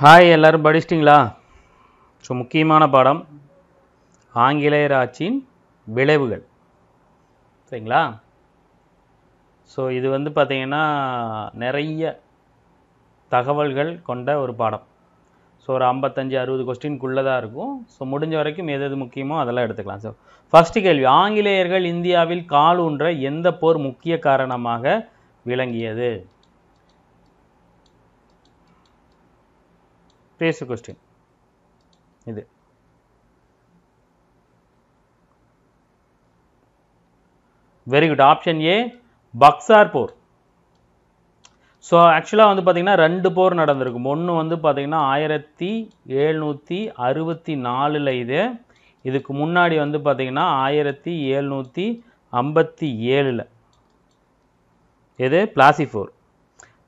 hi எல்லோரும் படிச்சிட்டிங்களா so முக்கியமான பாடம் ஆங்கிலேயர் ஆட்சியின் விளைவுகள் சரிங்களா ஸோ இது வந்து பார்த்திங்கன்னா நிறைய தகவல்கள் கொண்ட ஒரு பாடம் ஸோ ஒரு ஐம்பத்தஞ்சு அறுபது கொஸ்டின்குள்ளே தான் இருக்கும் ஸோ முடிஞ்ச வரைக்கும் எது எது முக்கியமோ அதெல்லாம் எடுத்துக்கலாம் ஸோ ஃபஸ்ட்டு கேள்வி ஆங்கிலேயர்கள் இந்தியாவில் கால் உன்ற எந்த போர் முக்கிய காரணமாக விளங்கியது பேஸ் கொஸ்டின் இது very good option A Buxar போர் ஸோ ஆக்சுவலாக வந்து பார்த்திங்கன்னா ரெண்டு போர் நடந்திருக்கும் ஒன்று வந்து பார்த்திங்கன்னா ஆயிரத்தி எழுநூற்றி அறுபத்தி நாலில் இது இதுக்கு முன்னாடி வந்து பார்த்திங்கன்னா ஆயிரத்தி எழுநூற்றி ஐம்பத்தி ஏழில் இது பிளாசிஃபோர்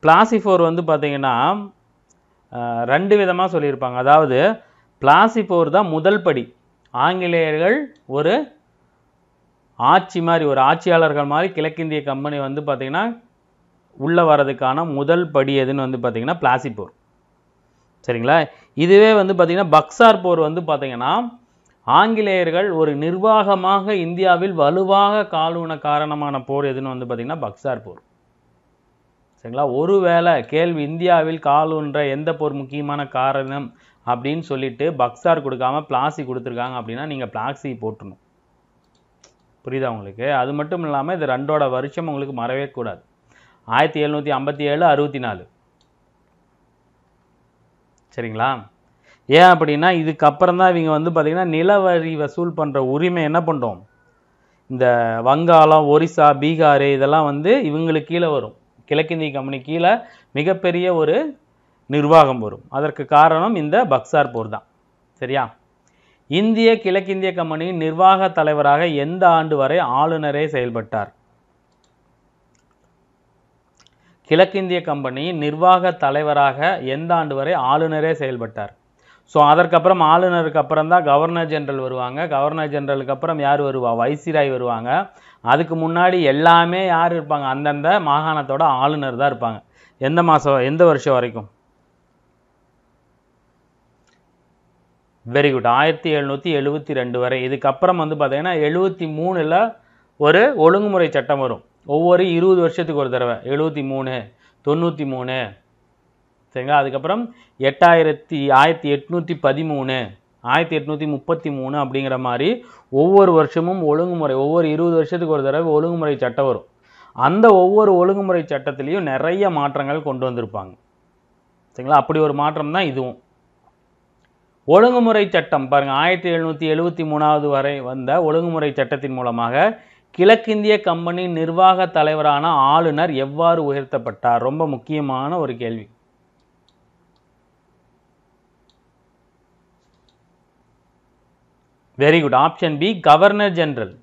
பிளாசிஃபோர் வந்து பார்த்திங்கன்னா ரெண்டு விதமாக சொல்லியிருப்பாங்க அதாவது பிளாசி போர் தான் முதல் படி ஆங்கிலேயர்கள் ஒரு ஆட்சி மாதிரி ஒரு ஆட்சியாளர்கள் மாதிரி கிழக்கிந்திய கம்பெனி வந்து பார்த்திங்கன்னா உள்ளே வரதுக்கான முதல் படி எதுன்னு வந்து பார்த்திங்கன்னா போர் சரிங்களா இதுவே வந்து பார்த்திங்கன்னா பக்சார் போர் வந்து பார்த்திங்கன்னா ஆங்கிலேயர்கள் ஒரு நிர்வாகமாக இந்தியாவில் வலுவாக காலூன காரணமான போர் எதுன்னு வந்து பார்த்திங்கன்னா பக்சார் போர் சரிங்களா ஒருவேளை கேள்வி இந்தியாவில் காலூன்ற எந்த போர் முக்கியமான காரணம் அப்படின்னு சொல்லிட்டு பக்ஸார் கொடுக்காம பிளாசி கொடுத்துருக்காங்க அப்படின்னா நீங்கள் பிளாக்ஸி போட்டணும் புரியுதா உங்களுக்கு அது மட்டும் இல்லாமல் இது ரெண்டோட வருஷம் உங்களுக்கு மறவே கூடாது ஆயிரத்தி எழுநூற்றி ஐம்பத்தி ஏழு அறுபத்தி நாலு சரிங்களா ஏன் அப்படின்னா இதுக்கப்புறம் தான் இவங்க வந்து பார்த்திங்கன்னா நிலவரி வசூல் பண்ணுற உரிமை என்ன பண்ணுறோம் இந்த வங்காளம் ஒரிசா பீகார் இதெல்லாம் வந்து இவங்களுக்கு கீழே வரும் கிழக்கிந்திய கம்பெனி கீழே மிகப்பெரிய ஒரு நிர்வாகம் வரும் அதற்கு காரணம் இந்த பக்சார் போர் தான் சரியா இந்திய கிழக்கிந்திய கம்பெனியின் நிர்வாக தலைவராக எந்த ஆண்டு வரை ஆளுநரே செயல்பட்டார் கிழக்கிந்திய கம்பெனியின் நிர்வாக தலைவராக எந்த ஆண்டு வரை ஆளுநரே செயல்பட்டார் ஸோ அதற்கப்புறம் ஆளுநருக்கு அப்புறம் தான் கவர்னர் ஜெனரல் வருவாங்க கவர்னர் ஜெனரலுக்கு அப்புறம் யார் வருவா வைசிராய் வருவாங்க அதுக்கு முன்னாடி எல்லாமே யார் இருப்பாங்க அந்தந்த மாகாணத்தோட ஆளுநர் தான் இருப்பாங்க எந்த மாதம் எந்த வருஷம் வரைக்கும் வெரி குட் ஆயிரத்தி எழுநூற்றி எழுபத்தி ரெண்டு வரை இதுக்கப்புறம் வந்து பார்த்தீங்கன்னா எழுபத்தி மூணில் ஒரு ஒழுங்குமுறை சட்டம் வரும் ஒவ்வொரு இருபது வருஷத்துக்கு ஒரு தடவை எழுபத்தி மூணு தொண்ணூற்றி மூணு சரிங்களா அதுக்கப்புறம் எட்டாயிரத்தி ஆயிரத்தி எட்நூற்றி பதிமூணு ஆயிரத்தி எட்நூற்றி முப்பத்தி மூணு அப்படிங்கிற மாதிரி ஒவ்வொரு வருஷமும் ஒழுங்குமுறை ஒவ்வொரு இருபது வருஷத்துக்கு ஒரு தடவை ஒழுங்குமுறை சட்டம் வரும் அந்த ஒவ்வொரு ஒழுங்குமுறை சட்டத்திலையும் நிறைய மாற்றங்கள் கொண்டு வந்திருப்பாங்க சரிங்களா அப்படி ஒரு மாற்றம் தான் இதுவும் ஒழுங்குமுறை சட்டம் பாருங்கள் ஆயிரத்தி எழுநூற்றி எழுபத்தி மூணாவது வரை வந்த ஒழுங்குமுறை சட்டத்தின் மூலமாக கிழக்கிந்திய கம்பெனி நிர்வாக தலைவரான ஆளுநர் எவ்வாறு உயர்த்தப்பட்டார் ரொம்ப முக்கியமான ஒரு கேள்வி very good option B governor general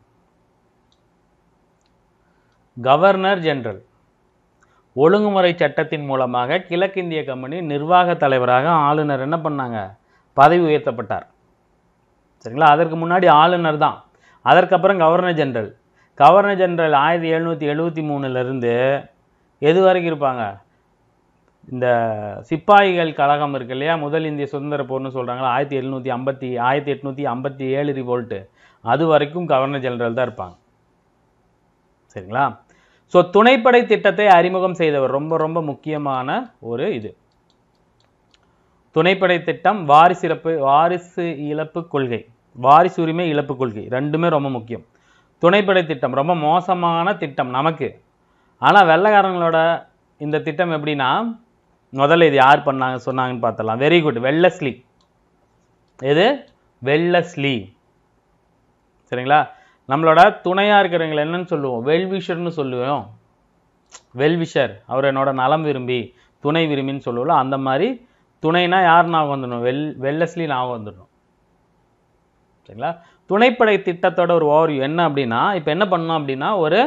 governor general ஒழுங்குமுறை சட்டத்தின் மூலமாக கிழக்கிந்திய கம்பெனி நிர்வாக தலைவராக ஆளுநர் என்ன பண்ணாங்க பதவி உயர்த்தப்பட்டார் சரிங்களா அதற்கு முன்னாடி ஆளுநர் தான் அதற்கப்புறம் கவர்னர் ஜென்ரல் கவர்னர் ஜென்ரல் ஆயிரத்தி எழுநூற்றி எழுபத்தி மூணுலேருந்து எது வரைக்கும் இருப்பாங்க இந்த சிப்பாய்கள் கழகம் இருக்கு இல்லையா முதல் இந்திய சுதந்திர போர்னு சொல்கிறாங்களா ஆயிரத்தி எழுநூற்றி ஐம்பத்தி ஆயிரத்தி எட்நூற்றி ஐம்பத்தி ஏழு ரிவோல்ட்டு அது வரைக்கும் கவர்னர் ஜெனரல் தான் இருப்பாங்க சரிங்களா ஸோ துணைப்படை திட்டத்தை அறிமுகம் செய்தவர் ரொம்ப ரொம்ப முக்கியமான ஒரு இது துணைப்படை திட்டம் வாரிசு இழப்பு வாரிசு இழப்பு கொள்கை வாரிசு உரிமை இழப்பு கொள்கை ரெண்டுமே ரொம்ப முக்கியம் துணைப்படை திட்டம் ரொம்ப மோசமான திட்டம் நமக்கு ஆனால் வெள்ளைக்காரங்களோட இந்த திட்டம் எப்படின்னா முதல்ல இது யார் பண்ணாங்க சொன்னாங்கன்னு பார்த்தலாம் வெரி குட் வெள்ளஸ்லி எது வெள்ளஸ்லி சரிங்களா நம்மளோட துணையாக இருக்கிறவங்களை என்னன்னு சொல்லுவோம் வெல்விஷர்னு சொல்லுவோம் வெல்விஷர் அவர் என்னோட நலம் விரும்பி துணை விரும்பின்னு சொல்லுவோம் அந்த மாதிரி துணைனா யார் ஞாபகம் வந்துடணும் வெல் வெள்ளஸ்லி ஞாபகம் வந்துடணும் சரிங்களா துணைப்படை திட்டத்தோட ஒரு ஓவர்வியூ என்ன அப்படின்னா இப்போ என்ன பண்ணோம் அப்படின்னா ஒரு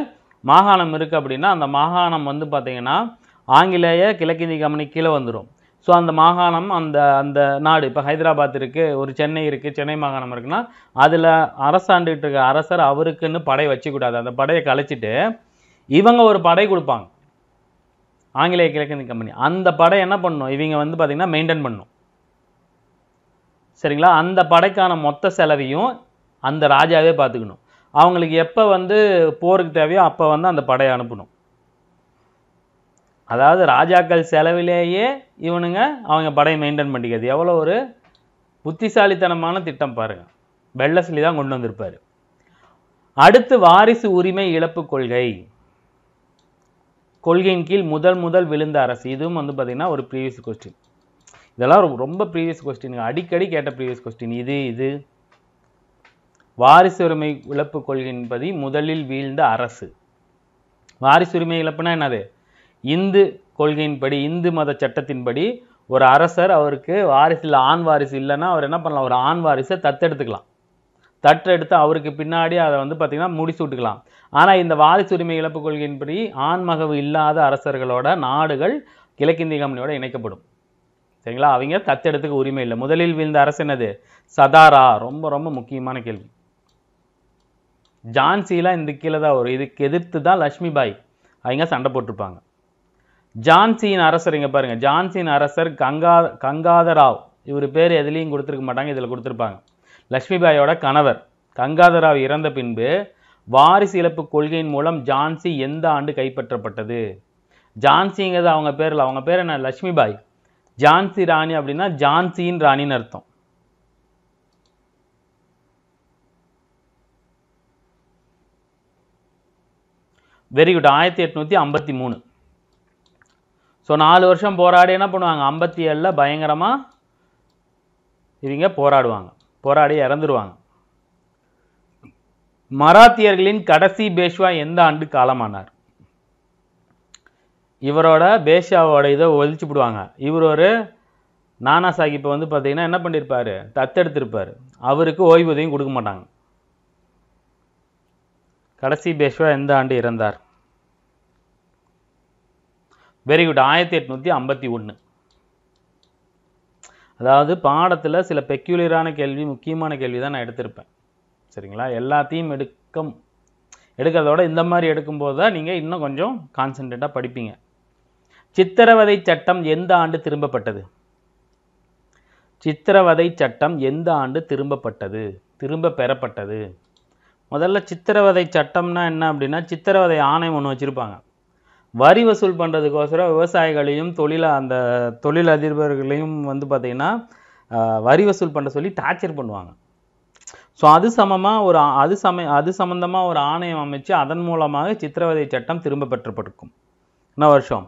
மாகாணம் இருக்குது அப்படின்னா அந்த மாகாணம் வந்து பார்த்திங்கன்னா ஆங்கிலேய கிழக்கிந்திய கம்பெனி கீழே வந்துடும் ஸோ அந்த மாகாணம் அந்த அந்த நாடு இப்போ ஹைதராபாத் இருக்குது ஒரு சென்னை இருக்குது சென்னை மாகாணம் இருக்குன்னா அதில் அரசாண்டுகிட்டு இருக்க அரசர் அவருக்குன்னு படை வச்சுக்கூடாது அந்த படையை கழிச்சிட்டு இவங்க ஒரு படை கொடுப்பாங்க ஆங்கிலேய கிழக்கிந்திய கம்பெனி அந்த படை என்ன பண்ணும் இவங்க வந்து பார்த்திங்கன்னா மெயின்டைன் பண்ணும் சரிங்களா அந்த படைக்கான மொத்த செலவையும் அந்த ராஜாவே பார்த்துக்கணும் அவங்களுக்கு எப்போ வந்து போருக்கு தேவையோ அப்போ வந்து அந்த படையை அனுப்பணும் அதாவது ராஜாக்கள் செலவிலேயே இவனுங்க அவங்க படையை மெயின்டைன் பண்ணிக்கிறது எவ்வளோ ஒரு புத்திசாலித்தனமான திட்டம் பாருங்கள் வெள்ளசலி தான் கொண்டு வந்திருப்பார் அடுத்து வாரிசு உரிமை இழப்பு கொள்கை கொள்கையின் கீழ் முதல் முதல் விழுந்த அரசு இதுவும் வந்து பார்த்திங்கன்னா ஒரு ப்ரீவியஸ் கொஸ்டின் இதெல்லாம் ரொம்ப ப்ரீவியஸ் கொஸ்டின் அடிக்கடி கேட்ட ப்ரீவியஸ் கொஸ்டின் இது இது வாரிசு உரிமை இழப்பு கொள்கையின்படி முதலில் வீழ்ந்த அரசு வாரிசுரிமை இழப்புனா என்னது இந்து கொள்கையின்படி இந்து மத சட்டத்தின்படி ஒரு அரசர் அவருக்கு வாரிசு இல்லை ஆண் வாரிசு இல்லைன்னா அவர் என்ன பண்ணலாம் ஒரு ஆண் வாரிசை தத்தெடுத்துக்கலாம் தட்டெடுத்து அவருக்கு பின்னாடி அதை வந்து பார்த்திங்கன்னா முடிச்சு விட்டுக்கலாம் ஆனால் இந்த வாரிசு உரிமை இழப்பு கொள்கையின்படி ஆண்மகவு இல்லாத அரசர்களோட நாடுகள் கிழக்கிந்திய கம்பெனியோட இணைக்கப்படும் சரிங்களா அவங்க தத்தெடுத்துக்க உரிமை இல்லை முதலில் விழுந்த அரசு என்னது சதாரா ரொம்ப ரொம்ப முக்கியமான கேள்வி ஜான்சிலாம் இந்த கீழே தான் வரும் இதுக்கு எதிர்த்து தான் லக்ஷ்மிபாய் அவங்க சண்டை போட்டிருப்பாங்க ஜான்சியின் அரசர் இங்கே பாருங்கள் ஜான்சியின் அரசர் கங்கா கங்காதராவ் இவர் பேர் எதுலேயும் கொடுத்துருக்க மாட்டாங்க இதில் கொடுத்துருப்பாங்க லக்ஷ்மிபாயோட கணவர் கங்காதராவ் இறந்த பின்பு வாரிசு இழப்பு கொள்கையின் மூலம் ஜான்சி எந்த ஆண்டு கைப்பற்றப்பட்டது ஜான்சிங்கிறது அவங்க பேரில் அவங்க பேர் என்ன லக்ஷ்மிபாய் ஜான்சி ராணி அப்படின்னா ஜான்சியின் ராணின்னு அர்த்தம் வெரி குட் ஆயிரத்தி எட்நூற்றி ஐம்பத்தி மூணு ஸோ நாலு வருஷம் போராடி என்ன பண்ணுவாங்க ஐம்பத்தி ஏழில் பயங்கரமாக இவங்க போராடுவாங்க போராடி இறந்துருவாங்க மராத்தியர்களின் கடைசி பேஷ்வா எந்த ஆண்டு காலமானார் இவரோட பேஷாவோட இதை ஒழிச்சு விடுவாங்க இவர் ஒரு நானா சாஹிப்பை வந்து பார்த்தீங்கன்னா என்ன பண்ணியிருப்பார் தத்தெடுத்திருப்பார் அவருக்கு ஓய்வூதியம் கொடுக்க மாட்டாங்க கடைசி பேஷ்வா எந்த ஆண்டு இறந்தார் வெரி குட் ஆயிரத்தி எட்நூற்றி ஐம்பத்தி ஒன்று அதாவது பாடத்தில் சில பெக்யூலியரான கேள்வி முக்கியமான கேள்வி தான் நான் எடுத்திருப்பேன் சரிங்களா எல்லாத்தையும் எடுக்க எடுக்கிறதோட இந்த மாதிரி எடுக்கும்போது தான் நீங்கள் இன்னும் கொஞ்சம் கான்சென்ட்ரேட்டாக படிப்பீங்க சித்திரவதை சட்டம் எந்த ஆண்டு திரும்பப்பட்டது சித்திரவதை சட்டம் எந்த ஆண்டு திரும்பப்பட்டது திரும்ப பெறப்பட்டது முதல்ல சித்திரவதை சட்டம்னா என்ன அப்படின்னா சித்திரவதை ஆணையம் ஒன்று வச்சுருப்பாங்க வரி வசூல் பண்ணுறதுக்கோசரம் விவசாயிகளையும் தொழில அந்த தொழிலதிபர்களையும் வந்து பார்த்திங்கன்னா வரி வசூல் பண்ண சொல்லி டார்ச்சர் பண்ணுவாங்க ஸோ அது சமமாக ஒரு அது சம அது சம்மந்தமாக ஒரு ஆணையம் அமைச்சு அதன் மூலமாக சித்திரவதை சட்டம் திரும்ப பெற்றப்பட்டிருக்கும் என்ன வருஷம்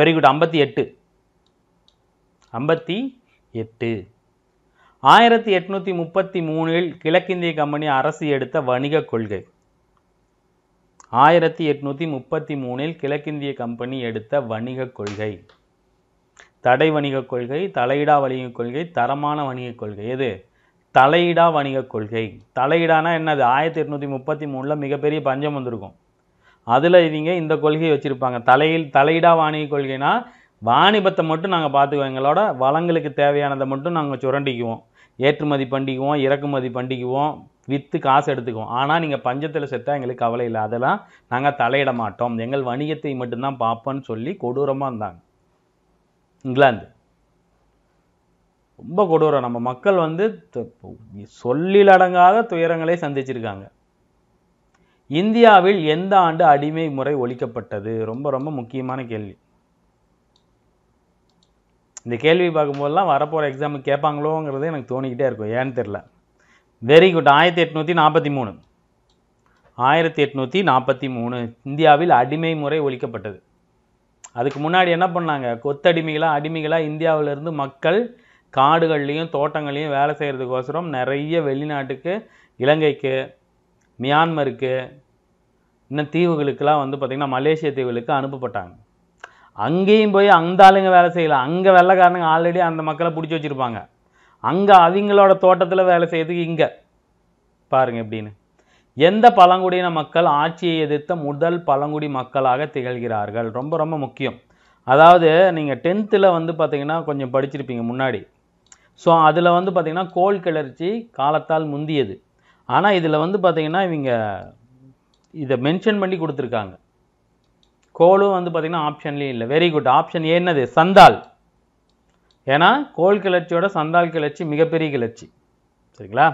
வெரி குட் ஐம்பத்தி எட்டு ஐம்பத்தி எட்டு ஆயிரத்தி எட்நூற்றி முப்பத்தி மூணில் கிழக்கிந்திய கம்பெனி அரசு எடுத்த வணிக கொள்கை ஆயிரத்தி எட்நூற்றி முப்பத்தி மூணில் கிழக்கிந்திய கம்பெனி எடுத்த வணிகக் கொள்கை தடை வணிகக் கொள்கை தலையிடா வணிகக் கொள்கை தரமான வணிகக் கொள்கை எது தலையிடா வணிகக் கொள்கை தலையிடானா என்னது ஆயிரத்தி எட்நூற்றி முப்பத்தி மூணில் மிகப்பெரிய பஞ்சம் வந்திருக்கும் அதில் இவங்க இந்த கொள்கையை வச்சுருப்பாங்க தலையில் தலையிடா வாணிக கொள்கைனா வாணிபத்தை மட்டும் நாங்கள் பார்த்துக்குவோம் எங்களோட வளங்களுக்கு தேவையானதை மட்டும் நாங்கள் சுரண்டிக்குவோம் ஏற்றுமதி பண்ணிக்குவோம் இறக்குமதி பண்ணிக்குவோம் விற்று காசு எடுத்துக்குவோம் ஆனால் நீங்கள் பஞ்சத்தில் செத்தால் எங்களுக்கு கவலை இல்லை அதெல்லாம் நாங்கள் தலையிட மாட்டோம் எங்கள் வணிகத்தை மட்டும்தான் பார்ப்போன்னு சொல்லி கொடூரமாக இருந்தாங்க இங்கிலாந்து ரொம்ப கொடூரம் நம்ம மக்கள் வந்து சொல்லிலடங்காத துயரங்களை சந்திச்சிருக்காங்க இந்தியாவில் எந்த ஆண்டு அடிமை முறை ஒழிக்கப்பட்டது ரொம்ப ரொம்ப முக்கியமான கேள்வி இந்த கேள்வி பார்க்கும்போதெல்லாம் வரப்போகிற எக்ஸாமுக்கு கேட்பாங்களோங்கிறது எனக்கு தோணிக்கிட்டே இருக்கும் ஏன்னு தெரில வெரி குட் ஆயிரத்தி எட்நூற்றி நாற்பத்தி மூணு ஆயிரத்தி எட்நூற்றி நாற்பத்தி மூணு இந்தியாவில் அடிமை முறை ஒழிக்கப்பட்டது அதுக்கு முன்னாடி என்ன பண்ணாங்க கொத்தடிமைகளாக அடிமைகளாக இந்தியாவிலேருந்து மக்கள் காடுகள்லேயும் தோட்டங்கள்லேயும் வேலை செய்கிறதுக்கோசரம் நிறைய வெளிநாட்டுக்கு இலங்கைக்கு மியான்மருக்கு இன்னும் தீவுகளுக்கெல்லாம் வந்து பார்த்திங்கன்னா மலேசிய தீவுகளுக்கு அனுப்பப்பட்டாங்க அங்கேயும் போய் அந்த ஆளுங்க வேலை செய்யலை அங்கே வெள்ளைக்காரனுங்க ஆல்ரெடி அந்த மக்களை பிடிச்சி வச்சுருப்பாங்க அங்கே அவங்களோட தோட்டத்தில் வேலை செய்யறதுக்கு இங்கே பாருங்கள் எப்படின்னு எந்த பழங்குடியின மக்கள் ஆட்சியை எதிர்த்த முதல் பழங்குடி மக்களாக திகழ்கிறார்கள் ரொம்ப ரொம்ப முக்கியம் அதாவது நீங்கள் டென்த்தில் வந்து பார்த்திங்கன்னா கொஞ்சம் படிச்சிருப்பீங்க முன்னாடி ஸோ அதில் வந்து பார்த்திங்கன்னா கோல் கிளர்ச்சி காலத்தால் முந்தியது ஆனால் இதில் வந்து பார்த்திங்கன்னா இவங்க இதை மென்ஷன் பண்ணி கொடுத்துருக்காங்க கோலும் வந்து பார்த்திங்கன்னா ஆப்ஷன்லேயும் இல்லை வெரி குட் ஆப்ஷன் என்னது சந்தால் ஏன்னா கோல் கிளர்ச்சியோட சந்தால் கிளர்ச்சி மிகப்பெரிய கிளர்ச்சி சரிங்களா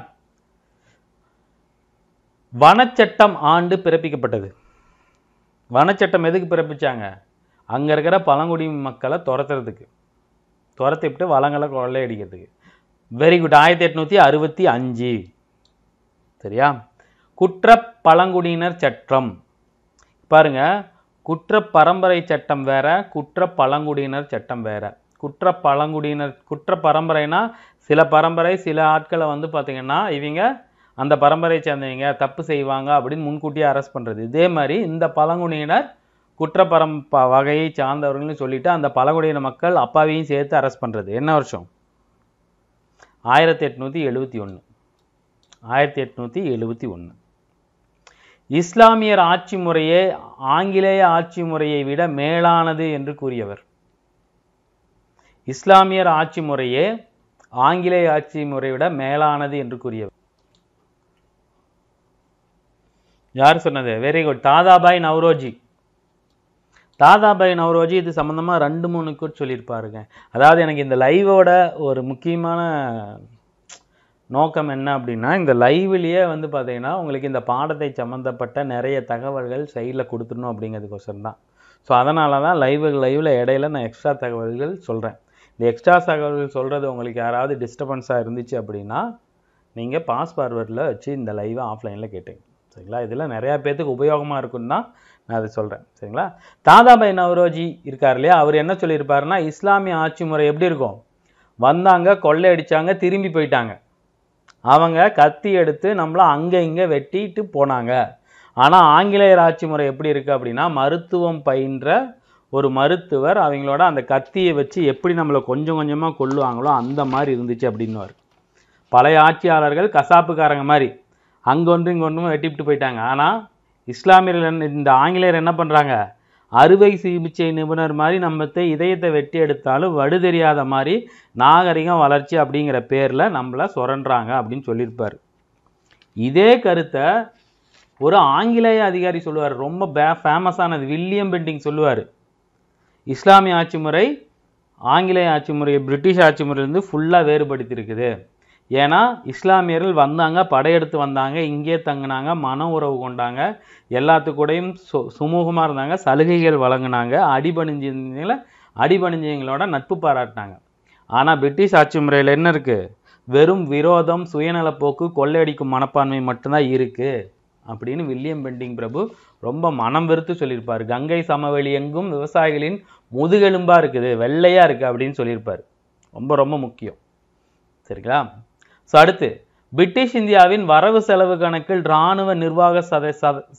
வனச்சட்டம் ஆண்டு பிறப்பிக்கப்பட்டது வனச்சட்டம் எதுக்கு பிறப்பிச்சாங்க அங்கே இருக்கிற பழங்குடி மக்களை துரத்துறதுக்கு துரத்தி விட்டு வளங்களை கொள்ளையடிக்கிறதுக்கு வெரி குட் ஆயிரத்தி எட்நூற்றி அறுபத்தி அஞ்சு சரியா குற்ற பழங்குடியினர் சட்டம் பாருங்கள் குற்ற பரம்பரை சட்டம் வேறு குற்ற பழங்குடியினர் சட்டம் வேறு குற்ற பழங்குடியினர் குற்ற பரம்பரைனா சில பரம்பரை சில ஆட்களை வந்து பார்த்திங்கன்னா இவங்க அந்த பரம்பரையை சேர்ந்தவங்க தப்பு செய்வாங்க அப்படின்னு முன்கூட்டியே அரெஸ்ட் பண்ணுறது இதே மாதிரி இந்த பழங்குடியினர் குற்ற பரம் வகையை சார்ந்தவர்கள்னு சொல்லிட்டு அந்த பழங்குடியின மக்கள் அப்பாவையும் சேர்த்து அரெஸ்ட் பண்ணுறது என்ன வருஷம் ஆயிரத்தி எட்நூற்றி எழுபத்தி ஒன்று ஆயிரத்தி எட்நூற்றி எழுபத்தி ஒன்று இஸ்லாமியர் ஆட்சி முறையே ஆங்கிலேய ஆட்சி முறையை விட மேலானது என்று கூறியவர் இஸ்லாமியர் ஆட்சி முறையே ஆங்கிலேய ஆட்சி விட மேலானது என்று கூறியவர் யார் சொன்னது வெரி குட் தாதாபாய் நவ்ரோஜி தாதாபாய் நவ்ரோஜி இது சம்மந்தமாக ரெண்டு மூணு கூட சொல்லியிருப்பாருங்க அதாவது எனக்கு இந்த லைவோட ஒரு முக்கியமான நோக்கம் என்ன அப்படின்னா இந்த லைவ்லேயே வந்து பார்த்தீங்கன்னா உங்களுக்கு இந்த பாடத்தை சம்மந்தப்பட்ட நிறைய தகவல்கள் சைடில் கொடுத்துடணும் அப்படிங்கிறதுக்கோசரம் தான் ஸோ அதனால தான் லைவு லைவில் இடையில நான் எக்ஸ்ட்ரா தகவல்கள் சொல்கிறேன் இந்த எக்ஸ்ட்ரா தகவல்கள் சொல்கிறது உங்களுக்கு யாராவது டிஸ்டர்பன்ஸாக இருந்துச்சு அப்படின்னா நீங்கள் பாஸ் ஃபார்வர்டில் வச்சு இந்த லைவை ஆஃப்லைனில் கேட்டுங்க சரிங்களா இதில் நிறையா பேர்த்துக்கு உபயோகமாக இருக்குன்னு தான் நான் அதை சொல்கிறேன் சரிங்களா தாதாபாய் நவரோஜி இருக்கார் இல்லையா அவர் என்ன சொல்லியிருப்பாருன்னா இஸ்லாமிய ஆட்சி முறை எப்படி இருக்கும் வந்தாங்க கொள்ளையடித்தாங்க திரும்பி போயிட்டாங்க அவங்க கத்தி எடுத்து நம்மளை அங்கே இங்கே வெட்டிட்டு போனாங்க ஆனால் ஆங்கிலேயர் ஆட்சி முறை எப்படி இருக்குது அப்படின்னா மருத்துவம் பயின்ற ஒரு மருத்துவர் அவங்களோட அந்த கத்தியை வச்சு எப்படி நம்மளை கொஞ்சம் கொஞ்சமாக கொள்ளுவாங்களோ அந்த மாதிரி இருந்துச்சு அப்படின்னுவார் பழைய ஆட்சியாளர்கள் கசாப்புக்காரங்க மாதிரி இங்கே இங்கொன்றும் வெட்டிவிட்டு போயிட்டாங்க ஆனால் இஸ்லாமியர்கள் இந்த ஆங்கிலேயர் என்ன பண்ணுறாங்க அறுவை சிகிச்சை நிபுணர் மாதிரி நம்ம இதயத்தை வெட்டி எடுத்தாலும் வடு தெரியாத மாதிரி நாகரிகம் வளர்ச்சி அப்படிங்கிற பேரில் நம்மளை சுரண்டுறாங்க அப்படின்னு சொல்லியிருப்பார் இதே கருத்தை ஒரு ஆங்கிலேய அதிகாரி சொல்லுவார் ரொம்ப பே ஃபேமஸானது வில்லியம் பெண்டிங் சொல்லுவார் இஸ்லாமிய ஆட்சி முறை ஆங்கிலேய ஆட்சி முறையை பிரிட்டிஷ் ஆட்சி முறையிலேருந்து ஃபுல்லாக வேறுபடுத்தியிருக்குது ஏன்னா இஸ்லாமியர்கள் வந்தாங்க படையெடுத்து வந்தாங்க இங்கே தங்கினாங்க மன உறவு கொண்டாங்க எல்லாத்துக்கூடையும் சு சுமூகமாக இருந்தாங்க சலுகைகள் வழங்கினாங்க அடிபணிஞ்சவங்கள அடிபணிஞ்சவங்களோட நட்பு பாராட்டினாங்க ஆனால் பிரிட்டிஷ் ஆட்சி முறையில் என்ன இருக்குது வெறும் விரோதம் சுயநலப்போக்கு கொள்ளையடிக்கும் மனப்பான்மை மட்டும்தான் இருக்குது அப்படின்னு வில்லியம் பெண்டிங் பிரபு ரொம்ப மனம் வெறுத்து சொல்லியிருப்பார் கங்கை சமவெளி எங்கும் விவசாயிகளின் முதுகெலும்பாக இருக்குது வெள்ளையாக இருக்குது அப்படின்னு சொல்லியிருப்பார் ரொம்ப ரொம்ப முக்கியம் சரிங்களா ஸோ அடுத்து பிரிட்டிஷ் இந்தியாவின் வரவு செலவு கணக்கில் இராணுவ நிர்வாக சத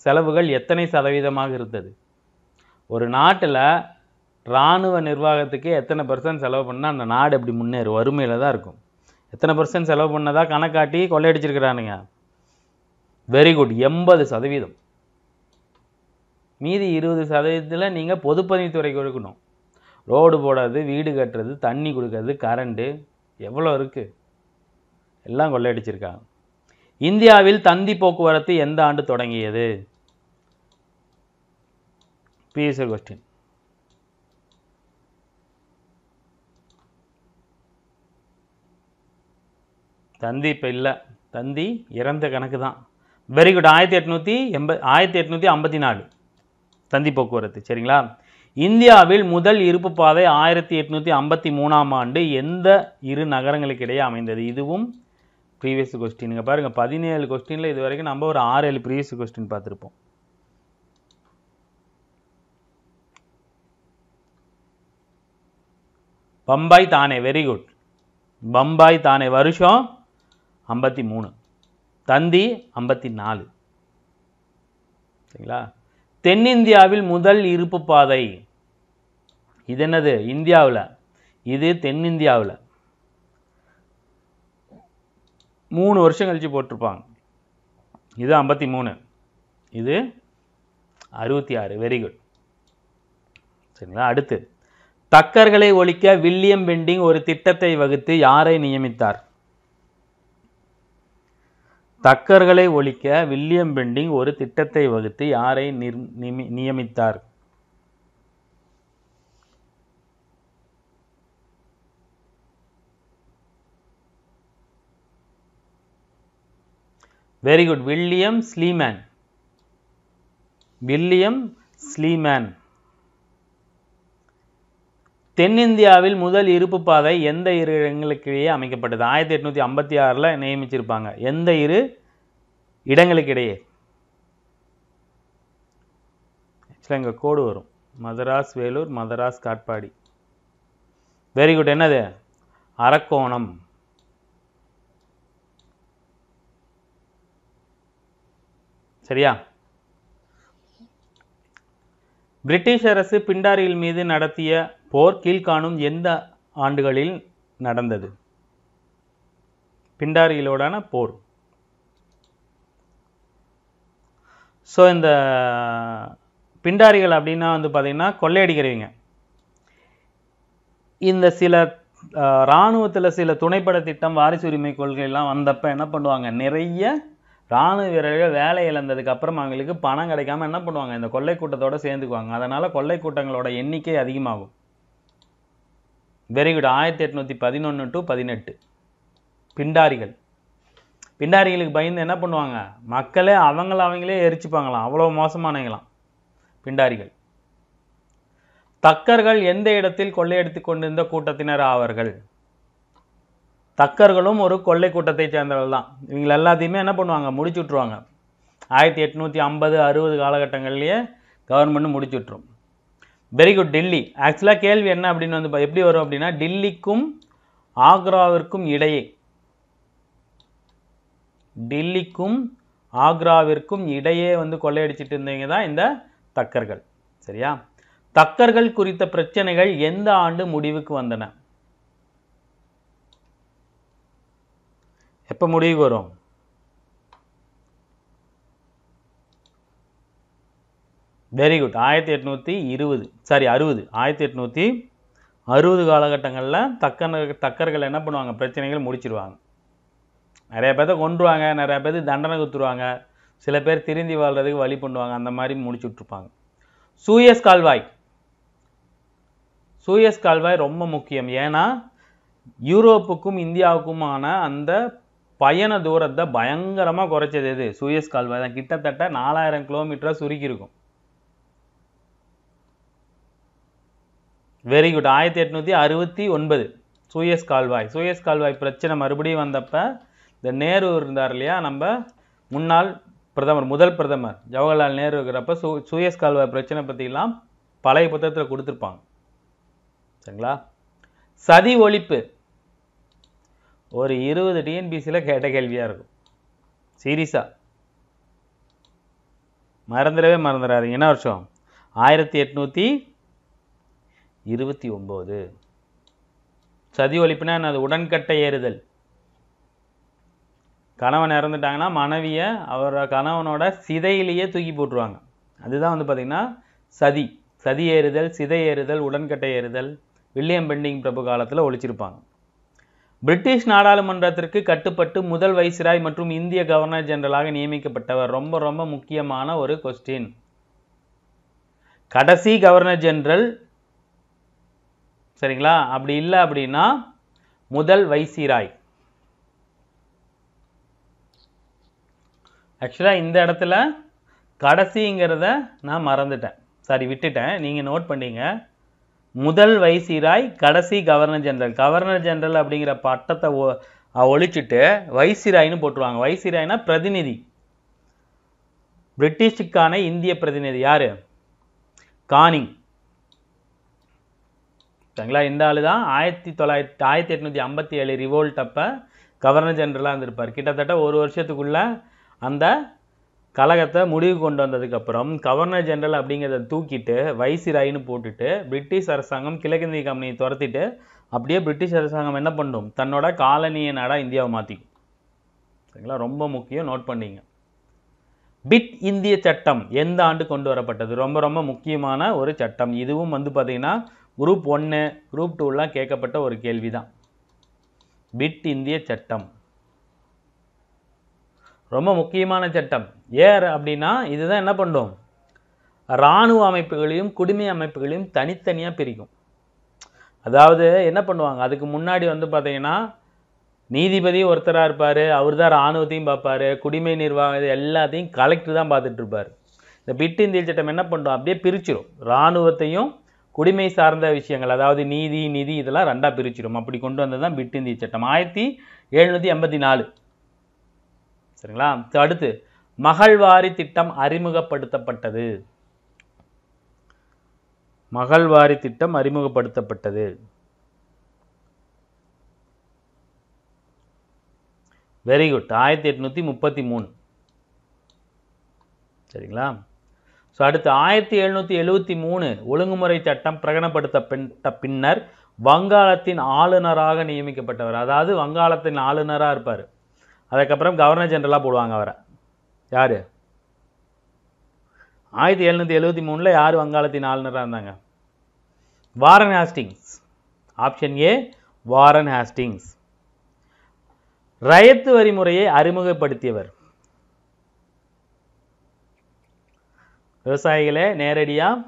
செலவுகள் எத்தனை சதவீதமாக இருந்தது ஒரு நாட்டில் இராணுவ நிர்வாகத்துக்கு எத்தனை பர்சன்ட் செலவு பண்ணால் அந்த நாடு எப்படி முன்னேறும் வறுமையில் தான் இருக்கும் எத்தனை பர்சன்ட் செலவு பண்ணதாக கணக்காட்டி கொள்ளையடிச்சிருக்கிறானுங்க வெரி குட் எண்பது சதவீதம் மீதி இருபது சதவீதத்தில் நீங்கள் பொதுப்பணித்துறை கொடுக்கணும் ரோடு போடாது வீடு கட்டுறது தண்ணி கொடுக்கறது கரண்ட்டு எவ்வளோ இருக்குது எல்லாம் கொள்ளையடிச்சிருக்காங்க இந்தியாவில் தந்தி போக்குவரத்து எந்த ஆண்டு தொடங்கியது பிஎஸ்எல் கொஸ்டின் தந்தி இப்போ இல்லை தந்தி இறந்த கணக்கு தான் வெரி குட் ஆயிரத்தி எட்நூற்றி எண்ப ஆயிரத்தி எட்நூற்றி ஐம்பத்தி நாலு தந்தி போக்குவரத்து சரிங்களா இந்தியாவில் முதல் இருப்பு பாதை ஆயிரத்தி எட்நூற்றி ஐம்பத்தி மூணாம் ஆண்டு எந்த இரு நகரங்களுக்கு இடையே அமைந்தது இதுவும் ப்ரீவியஸ் கொஸ்டின் பாருங்கள் பதினேழு கொஸ்டினில் இது வரைக்கும் நம்ம ஒரு ஆறு ஏழு ப்ரீவியஸ் கொஸ்டின் பார்த்துருப்போம் பம்பாய் தானே வெரி குட் பம்பாய் தானே வருஷம் ஐம்பத்தி மூணு தந்தி ஐம்பத்தி நாலு சரிங்களா தென்னிந்தியாவில் முதல் இருப்பு பாதை இது என்னது இந்தியாவில் இது தென்னிந்தியாவில் மூணு வருஷம் கழித்து போட்டிருப்பாங்க இது ஐம்பத்தி மூணு இது அறுபத்தி ஆறு வெரி குட் சரிங்களா அடுத்து தக்கர்களை ஒழிக்க வில்லியம் பெண்டிங் ஒரு திட்டத்தை வகுத்து யாரை நியமித்தார் தக்கர்களை ஒழிக்க வில்லியம் பெண்டிங் ஒரு திட்டத்தை வகுத்து யாரை நியமித்தார் very good William Sleeman William Sleeman தென்னிந்தியாவில் முதல் இருப்பு பாதை எந்த இரு இடங்களுக்கிடையே அமைக்கப்பட்டது ஆயிரத்தி எட்நூற்றி ஐம்பத்தி ஆறில் நியமிச்சிருப்பாங்க எந்த இரு இடங்களுக்கிடையே ஆக்சுவலாக இங்கே கோடு வரும் மதராஸ் வேலூர் மதராஸ் காட்பாடி வெரி குட் என்னது அரக்கோணம் சரியா பிரிட்டிஷ் அரசு பிண்டாரியில் மீது நடத்திய போர் கீழ்காணும் எந்த ஆண்டுகளில் நடந்தது பிண்டாரிகளோடான போர் ஸோ இந்த பிண்டாரிகள் அப்படின்னா வந்து பார்த்திங்கன்னா கொள்ளையடிக்கிறவங்க இந்த சில இராணுவத்தில் சில துணைப்பட திட்டம் வாரிசு உரிமை கொள்கையெல்லாம் வந்தப்போ என்ன பண்ணுவாங்க நிறைய இராணுவ வீரர்கள் வேலை இழந்ததுக்கு அப்புறம் அவங்களுக்கு பணம் கிடைக்காம என்ன பண்ணுவாங்க இந்த கொள்ளை கூட்டத்தோடு சேர்ந்துக்குவாங்க அதனால் கொள்ளை கூட்டங்களோட எண்ணிக்கை அதிகமாகும் வெரி குட் ஆயிரத்தி எட்நூற்றி பதினொன்று டு பதினெட்டு பிண்டாரிகள் பிண்டாரிகளுக்கு பயந்து என்ன பண்ணுவாங்க மக்களே அவங்கள அவங்களே எரிச்சுப்பாங்களாம் அவ்வளோ மோசமானவங்களாம் பிண்டாரிகள் தக்கர்கள் எந்த இடத்தில் கொள்ளையடித்து கொண்டிருந்த கூட்டத்தினர் ஆவார்கள் தக்கர்களும் ஒரு கொள்ளை கூட்டத்தை சேர்ந்தவர்கள் தான் இவங்க எல்லாத்தையுமே என்ன பண்ணுவாங்க முடிச்சு விட்ருவாங்க ஆயிரத்தி எட்நூற்றி ஐம்பது அறுபது காலகட்டங்கள்லேயே கவர்மெண்ட்டு முடிச்சு விட்ரும் வெரி குட் டெல்லி ஆக்சுவலாக கேள்வி என்ன அப்படின்னு வந்து எப்படி வரும் அப்படின்னா டெல்லிக்கும் ஆக்ராவிற்கும் இடையே டெல்லிக்கும் ஆக்ராவிற்கும் இடையே வந்து கொள்ளையடிச்சிட்டு இருந்தவங்க தான் இந்த தக்கர்கள் சரியா தக்கர்கள் குறித்த பிரச்சனைகள் எந்த ஆண்டு முடிவுக்கு வந்தன எப்போ முடிவுக்கு வரும் வெரி குட் ஆயிரத்தி எட்நூற்றி இருபது சாரி அறுபது ஆயிரத்தி எட்நூற்றி அறுபது காலகட்டங்களில் தக்கன தக்கர்கள் என்ன பண்ணுவாங்க பிரச்சனைகள் முடிச்சிருவாங்க நிறைய பேர்த்த கொண்டுருவாங்க நிறைய பேர் தண்டனை குத்துருவாங்க சில பேர் திருந்தி வாழ்கிறதுக்கு வழி பண்ணுவாங்க அந்த மாதிரி முடிச்சு விட்ருப்பாங்க சூயஸ் கால்வாய் சூயஸ் கால்வாய் ரொம்ப முக்கியம் ஏன்னா யூரோப்புக்கும் இந்தியாவுக்குமான அந்த பயண தூரத்தை பயங்கரமாக குறைச்சது எது சூயஸ் கால்வாய் தான் கிட்டத்தட்ட நாலாயிரம் கிலோமீட்டராக சுருக்கியிருக்கும் வெரி குட் ஆயிரத்தி எட்நூற்றி அறுபத்தி ஒன்பது சூயஸ் கால்வாய் சூயஸ் கால்வாய் பிரச்சனை மறுபடியும் வந்தப்போ இந்த நேரு இருந்தார் இல்லையா நம்ம முன்னாள் பிரதமர் முதல் பிரதமர் ஜவஹர்லால் நேரு இருக்கிறப்ப சு சூயஸ் கால்வாய் பிரச்சனை பற்றிலாம் பழைய புத்தகத்தில் கொடுத்துருப்பாங்க சரிங்களா சதி ஒழிப்பு ஒரு இருபது டிஎன்பிசியில் கேட்ட கேள்வியாக இருக்கும் சீரியஸாக மறந்துடவே மறந்துடாது என்ன வருஷம் ஆயிரத்தி எட்நூற்றி இருபத்தி ஒம்பது சதி ஒழிப்புனா என்னது உடன்கட்டை ஏறுதல் கணவன் இறந்துட்டாங்கன்னா மனைவியை அவரோட கணவனோட சிதையிலேயே தூக்கி போட்டுருவாங்க அதுதான் வந்து பார்த்திங்கன்னா சதி சதி ஏறுதல் சிதை ஏறுதல் உடன்கட்டை ஏறுதல் வில்லியம் பெண்டிங் பிரபு காலத்தில் ஒழிச்சிருப்பாங்க பிரிட்டிஷ் நாடாளுமன்றத்திற்கு கட்டுப்பட்டு முதல் வைசிராய் மற்றும் இந்திய கவர்னர் ஜெனரலாக நியமிக்கப்பட்டவர் ரொம்ப ரொம்ப முக்கியமான ஒரு கொஸ்டின் கடைசி கவர்னர் ஜெனரல் சரிங்களா அப்படி இல்லை அப்படின்னா முதல் வைசிராய் ஆக்சுவலாக இந்த இடத்துல கடைசிங்கிறத நான் மறந்துட்டேன் சாரி விட்டுட்டேன் நீங்கள் நோட் பண்ணிங்க முதல் வைசிராய் கடைசி கவர்னர் ஜென்ரல் கவர்னர் ஜென்ரல் அப்படிங்கிற பட்டத்தை ஒழிச்சுட்டு வைசிராய்னு போட்டுருவாங்க வைசிராய்னா பிரதிநிதி பிரிட்டிஷுக்கான இந்திய பிரதிநிதி யார் கானிங் சரிங்களா இந்த ஆள் தான் ஆயிரத்தி தொள்ளாயிரத்தி ஆயிரத்தி எட்நூற்றி ஐம்பத்தி ஏழு ரிவோல்ட் அப்போ கவர்னர் ஜெனரலாக இருந்திருப்பார் கிட்டத்தட்ட ஒரு வருஷத்துக்குள்ளே அந்த கழகத்தை முடிவு கொண்டு வந்ததுக்கப்புறம் கவர்னர் ஜெனரல் அப்படிங்கிறத தூக்கிட்டு வைசிராயின்னு போட்டுட்டு பிரிட்டிஷ் அரசாங்கம் கிழக்கிந்திய கம்பெனியை துரத்திட்டு அப்படியே பிரிட்டிஷ் அரசாங்கம் என்ன பண்ணும் தன்னோட காலனிய நாடாக இந்தியாவை மாற்றிக்கும் சரிங்களா ரொம்ப முக்கியம் நோட் பண்ணிங்க பிட் இந்திய சட்டம் எந்த ஆண்டு கொண்டு வரப்பட்டது ரொம்ப ரொம்ப முக்கியமான ஒரு சட்டம் இதுவும் வந்து பார்த்திங்கன்னா குரூப் ஒன்று குரூப் டூலாம் கேட்கப்பட்ட ஒரு கேள்வி தான் பிட் இந்திய சட்டம் ரொம்ப முக்கியமான சட்டம் ஏர் அப்படின்னா இதுதான் என்ன பண்ணும் இராணுவ அமைப்புகளையும் குடிமை அமைப்புகளையும் தனித்தனியாக பிரிக்கும் அதாவது என்ன பண்ணுவாங்க அதுக்கு முன்னாடி வந்து பார்த்தீங்கன்னா நீதிபதி ஒருத்தராக இருப்பார் அவர் தான் இராணுவத்தையும் பார்ப்பார் குடிமை நிர்வாகம் இது எல்லாத்தையும் கலெக்டர் தான் பார்த்துட்ருப்பார் இந்த பிட் இந்திய சட்டம் என்ன பண்ணுறோம் அப்படியே பிரிச்சிடும் இராணுவத்தையும் குடிமை சார்ந்த விஷயங்கள் அதாவது நீதி நிதி இதெல்லாம் ரெண்டாக பிரிச்சிடும் அப்படி கொண்டு வந்தது தான் பிட் இந்திய சட்டம் ஆயிரத்தி எழுநூற்றி எண்பத்தி நாலு சரிங்களா அடுத்து மகள்வாரி திட்டம் அறிமுகப்படுத்தப்பட்டது மகள்வாரி திட்டம் அறிமுகப்படுத்தப்பட்டது வெரி குட் ஆயிரத்தி எட்நூற்றி முப்பத்தி மூணு சரிங்களா ஸோ அடுத்து ஆயிரத்தி எழுநூற்றி எழுபத்தி மூணு ஒழுங்குமுறை சட்டம் பிரகடனப்படுத்தப்பட்ட பின்னர் வங்காளத்தின் ஆளுநராக நியமிக்கப்பட்டவர் அதாவது வங்காளத்தின் ஆளுநராக இருப்பார் அதுக்கப்புறம் கவர்னர் ஜெனரலாக போடுவாங்க அவரை யார் ஆயிரத்தி எழுநூற்றி எழுபத்தி மூணில் யார் வங்காளத்தின் ஆளுநராக இருந்தாங்க Warren Hastings option A Warren Hastings ரயத்து வரி முறையை அறிமுகப்படுத்தியவர் விவசாயிகளே நேரடியாக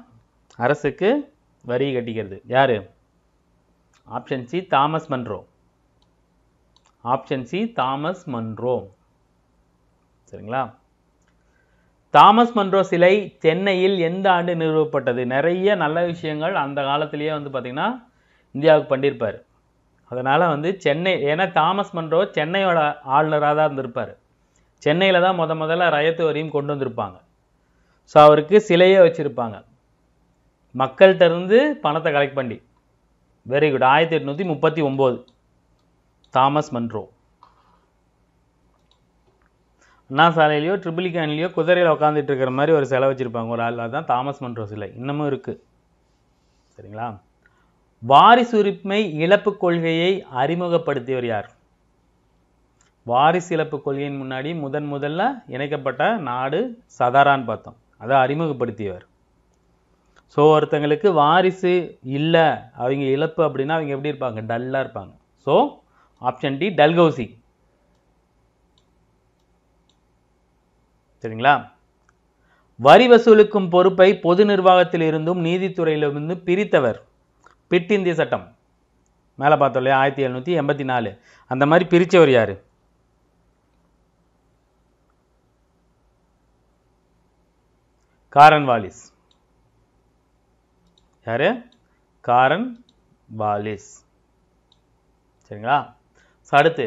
அரசுக்கு வரி கட்டிக்கிறது யார் option C Thomas Munro option C Thomas Munro சரிங்களா தாமஸ் மன்றோ சிலை சென்னையில் எந்த ஆண்டு நிறுவப்பட்டது நிறைய நல்ல விஷயங்கள் அந்த காலத்திலேயே வந்து பார்த்திங்கன்னா இந்தியாவுக்கு பண்ணியிருப்பார் அதனால் வந்து சென்னை ஏன்னா தாமஸ் மன்றோ சென்னையோட ஆளுநராக தான் இருந்திருப்பார் சென்னையில் தான் முத முதல்ல ரயத்து வரியும் கொண்டு வந்திருப்பாங்க ஸோ அவருக்கு சிலையே வச்சுருப்பாங்க மக்கள்கிட்ட இருந்து பணத்தை கலெக்ட் பண்ணி வெரி குட் ஆயிரத்தி எட்நூற்றி முப்பத்தி ஒம்பது தாமஸ் மன்ட்ரோ அண்ணா சாலையிலையோ ட்ரிபிளிகான்லேயோ e குதிரையில் உட்காந்துட்டு இருக்கிற மாதிரி ஒரு சிலை வச்சுருப்பாங்க ஒரு ஆள் தான் தாமஸ் மன்றோ சிலை இன்னமும் இருக்குது சரிங்களா வாரிசு உரிமை இழப்பு கொள்கையை அறிமுகப்படுத்தியவர் யார் வாரிசு இழப்பு கொள்கையின் முன்னாடி முதன் முதல்ல இணைக்கப்பட்ட நாடு சதாரான்னு பார்த்தோம் அதை அறிமுகப்படுத்தியவர் ஸோ ஒருத்தங்களுக்கு வாரிசு இல்லை அவங்க இழப்பு அப்படின்னா அவங்க எப்படி இருப்பாங்க டல்லாக இருப்பாங்க ஸோ ஆப்ஷன் டி டல்கௌசி சரிங்களா வரி வசூலிக்கும் பொறுப்பை பொது நிர்வாகத்தில் இருந்தும் நீதித்துறையிலிருந்து பிரித்தவர் பிட் இந்திய சட்டம் மேலே பார்த்தோம் இல்லையா ஆயிரத்தி எழுநூற்றி எண்பத்தி நாலு அந்த மாதிரி பிரித்தவர் யார் காரன் வாலிஸ் யார் காரன் வாலிஸ் சரிங்களா ஸோ அடுத்து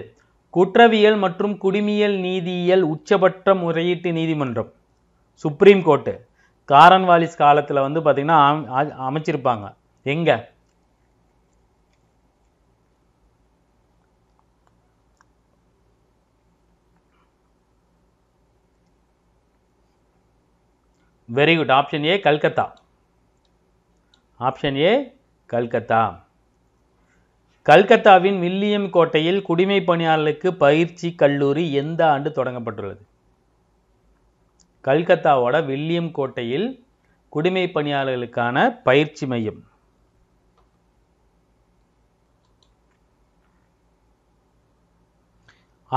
குற்றவியல் மற்றும் குடிமியல் நீதியியல் உச்சபட்ச முறையீட்டு நீதிமன்றம் சுப்ரீம் கோர்ட்டு காரன் வாலிஸ் காலத்தில் வந்து பார்த்திங்கன்னா அமைச்சிருப்பாங்க எங்கே very good option A Calcutta option A Calcutta கல்கத்தாவின் வில்லியம் கோட்டையில் குடிமை பணியாளர்களுக்கு பயிற்சி கல்லூரி எந்த ஆண்டு தொடங்கப்பட்டுள்ளது கல்கத்தாவோட வில்லியம் கோட்டையில் குடிமை பணியாளர்களுக்கான பயிற்சி மையம்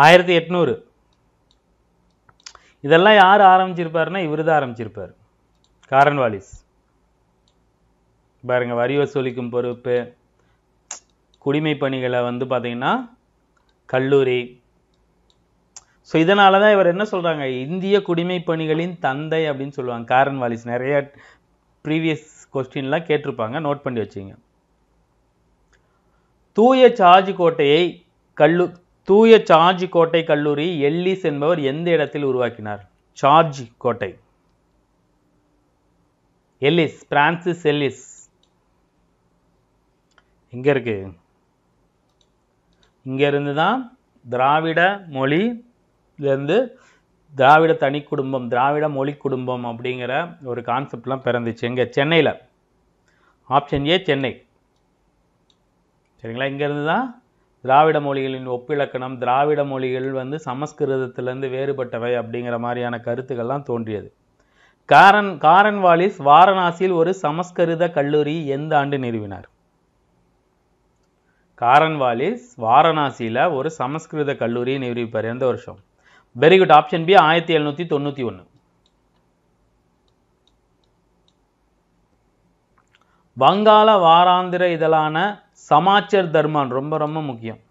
ஆயிரத்தி எட்நூறு இதெல்லாம் யார் ஆரம்பிச்சிருப்பாருன்னா இவர் தான் ஆரம்பிச்சிருப்பார் காரன்வாலிஸ் பாருங்க வரி வசூலிக்கும் பொறுப்பு குடிமை பணிகளை வந்து பார்த்தீங்கன்னா கல்லூரி ஸோ இதனால தான் இவர் என்ன சொல்கிறாங்க இந்திய குடிமை பணிகளின் தந்தை அப்படின்னு சொல்லுவாங்க காரன்வாலிஸ் நிறைய ப்ரீவியஸ் கொஸ்டின்லாம் கேட்டிருப்பாங்க நோட் பண்ணி வச்சுங்க தூய சார்ஜ் கோட்டையை கல்லு தூய சார்ஜ் கோட்டை கல்லூரி எல்லிஸ் என்பவர் எந்த இடத்தில் உருவாக்கினார் சார்ஜ் கோட்டை எல்லிஸ் பிரான்சிஸ் எல்லிஸ் இங்கே இருக்குது இங்கேருந்து தான் திராவிட மொழியிலேருந்து திராவிட தனி குடும்பம் திராவிட மொழி குடும்பம் அப்படிங்கிற ஒரு கான்செப்ட்லாம் பிறந்துச்சு இங்கே சென்னையில் ஆப்ஷன் ஏ சென்னை சரிங்களா இங்கேருந்து தான் திராவிட மொழிகளின் ஒப்பிலக்கணம் திராவிட மொழிகள் வந்து சமஸ்கிருதத்திலேருந்து வேறுபட்டவை அப்படிங்கிற மாதிரியான கருத்துக்கள்லாம் தோன்றியது காரன் காரன் வாலிஸ் வாரணாசியில் ஒரு சமஸ்கிருத கல்லூரி எந்த ஆண்டு நிறுவினார் காரன் வாலிஸ் வாரணாசியில் ஒரு சமஸ்கிருத கல்லூரியை நிறுவிப்பார் எந்த வருஷம் வெரி குட் ஆப்ஷன் பி ஆயிரத்தி எழுநூற்றி தொண்ணூற்றி ஒன்று வங்காள வாராந்திர இதழான சமாச்சர் தர்மான் ரொம்ப ரொம்ப முக்கியம்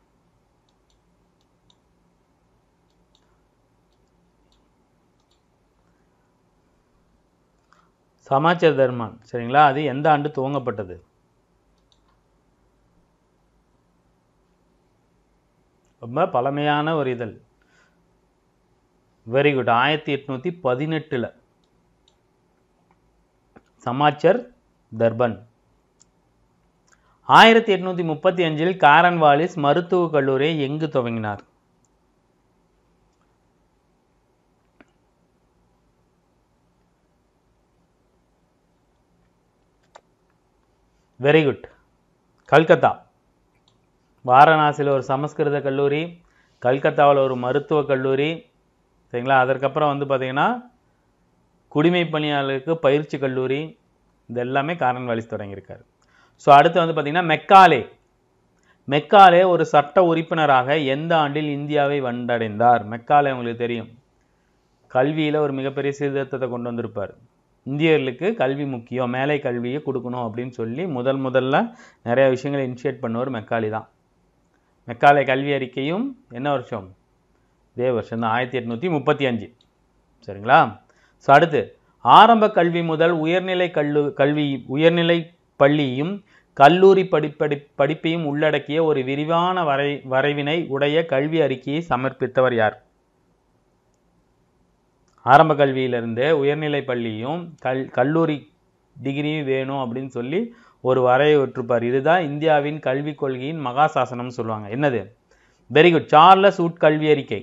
சமாச்சார தர்மம் சரிங்களா அது எந்த ஆண்டு துவங்கப்பட்டது ரொம்ப பழமையான ஒரு இதழ் வெரி குட் ஆயிரத்தி எட்நூற்றி பதினெட்டில் சமாச்சர் தர்பன் ஆயிரத்தி எட்நூற்றி முப்பத்தி அஞ்சில் காரன்வாலிஸ் மருத்துவக் கல்லூரியை எங்கு துவங்கினார் வெரி குட் கல்கத்தா வாரணாசியில் ஒரு சமஸ்கிருத கல்லூரி கல்கத்தாவில் ஒரு மருத்துவக் கல்லூரி சரிங்களா அதற்கப்புறம் வந்து பார்த்திங்கன்னா குடிமை பணியாளருக்கு பயிற்சி கல்லூரி இதெல்லாமே எல்லாமே காரன் தொடங்கியிருக்கார் ஸோ அடுத்து வந்து பார்த்திங்கன்னா மெக்காலே மெக்காலே ஒரு சட்ட உறுப்பினராக எந்த ஆண்டில் இந்தியாவை வந்தடைந்தார் மெக்காலே உங்களுக்கு தெரியும் கல்வியில் ஒரு மிகப்பெரிய சீர்திருத்தத்தை கொண்டு வந்திருப்பார் இந்தியர்களுக்கு கல்வி முக்கியம் மேலை கல்வியை கொடுக்கணும் அப்படின்னு சொல்லி முதல் முதல்ல நிறைய விஷயங்களை இனிஷியேட் பண்ணவர் மெக்காலி தான் மெக்காலை கல்வி அறிக்கையும் என்ன வருஷம் இதே வருஷம் தான் ஆயிரத்தி எட்நூற்றி முப்பத்தி அஞ்சு சரிங்களா ஸோ அடுத்து ஆரம்ப கல்வி முதல் உயர்நிலை கல்லு கல்வி உயர்நிலை பள்ளியும் கல்லூரி படிப்படி படிப்பையும் உள்ளடக்கிய ஒரு விரிவான வரை வரைவினை உடைய கல்வி அறிக்கையை சமர்ப்பித்தவர் யார் ஆரம்ப கல்வியிலிருந்து உயர்நிலை பள்ளியும் கல் கல்லூரி டிகிரியும் வேணும் அப்படின்னு சொல்லி ஒரு வரையை விட்டுருப்பார் இதுதான் இந்தியாவின் கல்விக் கொள்கையின் மகாசாசனம் சொல்லுவாங்க என்னது வெரி குட் சார்லஸ் உட் கல்வி அறிக்கை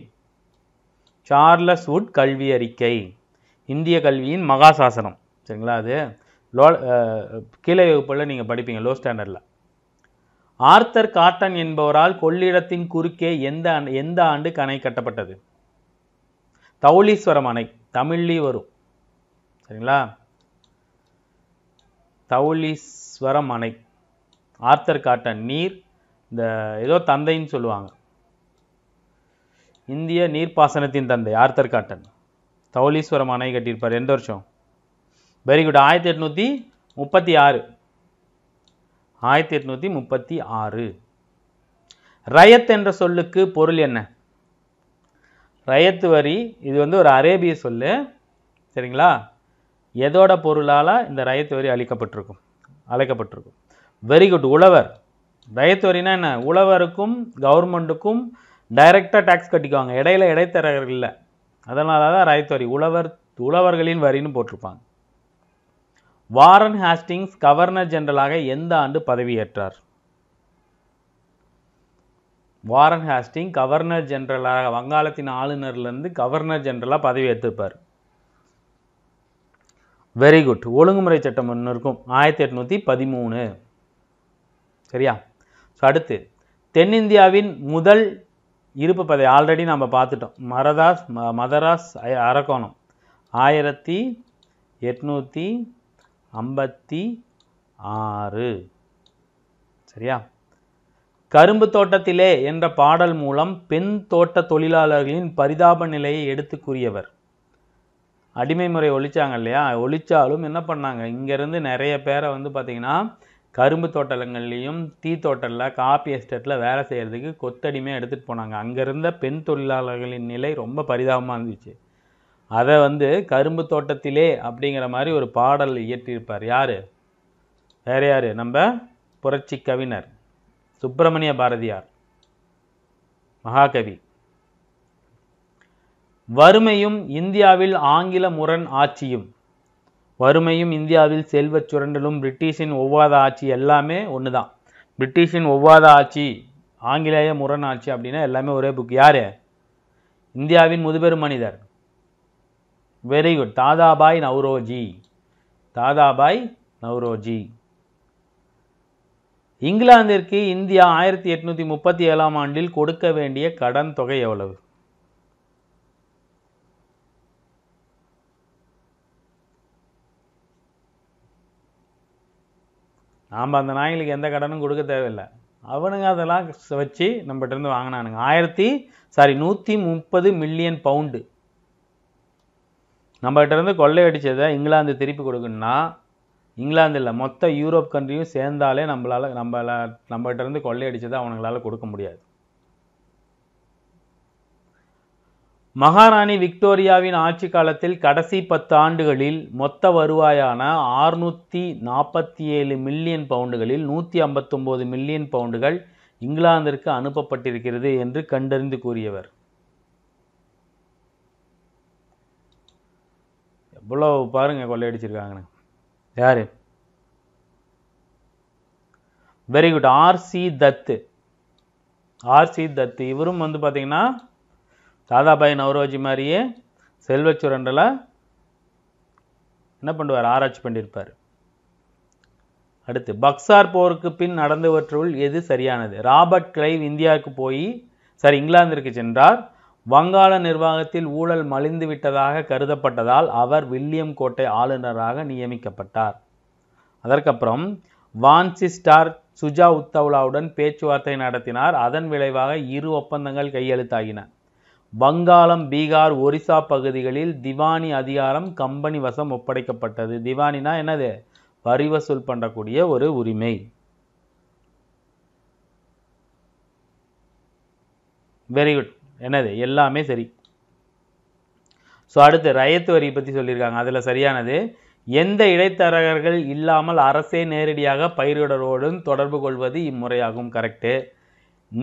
சார்லஸ் உட் கல்வி அறிக்கை இந்திய கல்வியின் மகாசாசனம் சரிங்களா அது லோ கீழே வகுப்பில் நீங்கள் படிப்பீங்க லோ ஸ்டாண்டர்டில் ஆர்த்தர் காட்டன் என்பவரால் கொள்ளிடத்தின் குறுக்கே எந்த எந்த ஆண்டு கணை கட்டப்பட்டது தௌலீஸ்வரம் அணை தமிழ்லேயும் வரும் சரிங்களா தௌலீஸ்வரம் அணை ஆர்த்தர் காட்டன் நீர் இந்த ஏதோ தந்தைன்னு சொல்லுவாங்க இந்திய நீர்ப்பாசனத்தின் தந்தை ஆர்த்தர் காட்டன் தௌலீஸ்வரம் அணை கட்டியிருப்பார் ரெண்டு வருஷம் வெரி குட் ஆயிரத்தி எட்நூற்றி முப்பத்தி ஆறு ஆயிரத்தி எட்நூற்றி முப்பத்தி ஆறு ரயத் என்ற சொல்லுக்கு பொருள் என்ன ரயத்து வரி இது வந்து ஒரு அரேபிய சொல்லு சரிங்களா எதோட பொருளால் இந்த ரயத்து வரி அழிக்கப்பட்டிருக்கும் அழைக்கப்பட்டிருக்கும் வெரி குட் உழவர் ரயத்து வரினா என்ன உழவருக்கும் கவர்மெண்ட்டுக்கும் டைரெக்டாக டேக்ஸ் கட்டிக்குவாங்க இடையில இடைத்தரகர்கள் இல்லை அதனால தான் ரயத்து வரி உழவர் உழவர்களின் வரின்னு போட்டிருப்பாங்க வாரன் ஹாஸ்டிங்ஸ் கவர்னர் ஜெனரலாக எந்த ஆண்டு பதவியேற்றார் வாரன் ஹாஸ்டிங் கவர்னர் ஜெனரலாக வங்காளத்தின் ஆளுநர்லேருந்து கவர்னர் ஜெனரலாக பதவியேற்றிருப்பார் வெரி குட் ஒழுங்குமுறை சட்டம் ஒன்று இருக்கும் ஆயிரத்தி எட்நூற்றி பதிமூணு சரியா ஸோ அடுத்து தென்னிந்தியாவின் முதல் இருப்பு பதவி ஆல்ரெடி நம்ம பார்த்துட்டோம் மரதாஸ் ம மதராஸ் அரக்கோணம் ஆயிரத்தி எட்நூற்றி ஐம்பத்தி ஆறு சரியா கரும்பு தோட்டத்திலே என்ற பாடல் மூலம் பெண் தோட்ட தொழிலாளர்களின் பரிதாப நிலையை எடுத்து கூறியவர் அடிமை முறை ஒழிச்சாங்க இல்லையா ஒழிச்சாலும் என்ன பண்ணாங்க இங்கேருந்து நிறைய பேரை வந்து பார்த்திங்கன்னா கரும்பு தோட்டங்கள்லேயும் டீ தோட்டலில் காப்பி எஸ்டேட்டில் வேலை செய்கிறதுக்கு கொத்தடிமையாக எடுத்துகிட்டு போனாங்க அங்கே இருந்த பெண் தொழிலாளர்களின் நிலை ரொம்ப பரிதாபமாக இருந்துச்சு அதை வந்து கரும்பு தோட்டத்திலே அப்படிங்கிற மாதிரி ஒரு பாடல் இயற்றியிருப்பார் யார் வேறு யார் நம்ம புரட்சி கவிஞர் சுப்பிரமணிய பாரதியார் மகாகவி வறுமையும் இந்தியாவில் ஆங்கில முரண் ஆட்சியும் வறுமையும் இந்தியாவில் செல்வச் சுரண்டலும் பிரிட்டிஷின் ஒவ்வாத ஆட்சி எல்லாமே ஒன்று தான் பிரிட்டிஷின் ஒவ்வாத ஆட்சி ஆங்கிலேய முரண் ஆட்சி அப்படின்னா எல்லாமே ஒரே புக் யார் இந்தியாவின் முதுபெரும் மனிதர் வெரி குட் தாதாபாய் நவ்ரோஜி தாதாபாய் நவ்ரோஜி இங்கிலாந்திற்கு இந்தியா ஆயிரத்தி எட்நூற்றி முப்பத்தி ஏழாம் ஆண்டில் கொடுக்க வேண்டிய கடன் தொகை எவ்வளவு நாம் அந்த நாய்களுக்கு எந்த கடனும் கொடுக்க தேவையில்லை அவனுங்க அதெல்லாம் வச்சு நம்மகிட்டருந்து வாங்கினானுங்க ஆயிரத்தி சாரி நூற்றி முப்பது மில்லியன் பவுண்டு நம்மகிட்டருந்து கொள்ளையடித்ததை இங்கிலாந்து திருப்பி கொடுக்குன்னா இங்கிலாந்து இல்லை மொத்த யூரோப் கண்ட்ரியும் சேர்ந்தாலே நம்மளால் நம்மள நம்மகிட்டேருந்து கொள்ளையடிச்சதை அவனுங்களால் கொடுக்க முடியாது மகாராணி விக்டோரியாவின் ஆட்சி காலத்தில் கடைசி பத்து ஆண்டுகளில் மொத்த வருவாயான ஆறுநூற்றி நாற்பத்தி ஏழு மில்லியன் பவுண்டுகளில் நூற்றி ஐம்பத்தொம்போது மில்லியன் பவுண்டுகள் இங்கிலாந்திற்கு அனுப்பப்பட்டிருக்கிறது என்று கண்டறிந்து கூறியவர் எவ்வளோ பாருங்கள் கொள்ளையடிச்சிருக்காங்கன்னு யார் very good R C Dutt R C Dutt இவரும் வந்து பார்த்தீங்கன்னா தாதாபாய் நவரோஜி மாதிரியே செல்வச்சுரண்டில் என்ன பண்ணுவார் ஆராய்ச்சி பண்ணியிருப்பார் அடுத்து பக்சார் போருக்கு பின் நடந்தவற்றுள் எது சரியானது ராபர்ட் கிளைவ் இந்தியாவுக்கு போய் சார் இங்கிலாந்திற்கு சென்றார் வங்காள நிர்வாகத்தில் ஊழல் மலிந்து விட்டதாக கருதப்பட்டதால் அவர் வில்லியம் கோட்டை ஆளுநராக நியமிக்கப்பட்டார் அதற்கப்புறம் வான்சி ஸ்டார் சுஜா உத்தவ்லாவுடன் பேச்சுவார்த்தை நடத்தினார் அதன் விளைவாக இரு ஒப்பந்தங்கள் கையெழுத்தாகின வங்காளம் பீகார் ஒரிசா பகுதிகளில் திவானி அதிகாரம் கம்பெனி வசம் ஒப்படைக்கப்பட்டது திவானினா என்னது வரி வசூல் பண்ணக்கூடிய ஒரு உரிமை வெரி குட் என்னது எல்லாமே சரி ஸோ அடுத்து ரயத்து வரி பற்றி சொல்லியிருக்காங்க அதில் சரியானது எந்த இடைத்தரகர்கள் இல்லாமல் அரசே நேரடியாக பயிரிடரோடும் தொடர்பு கொள்வது இம்முறையாகும் கரெக்டு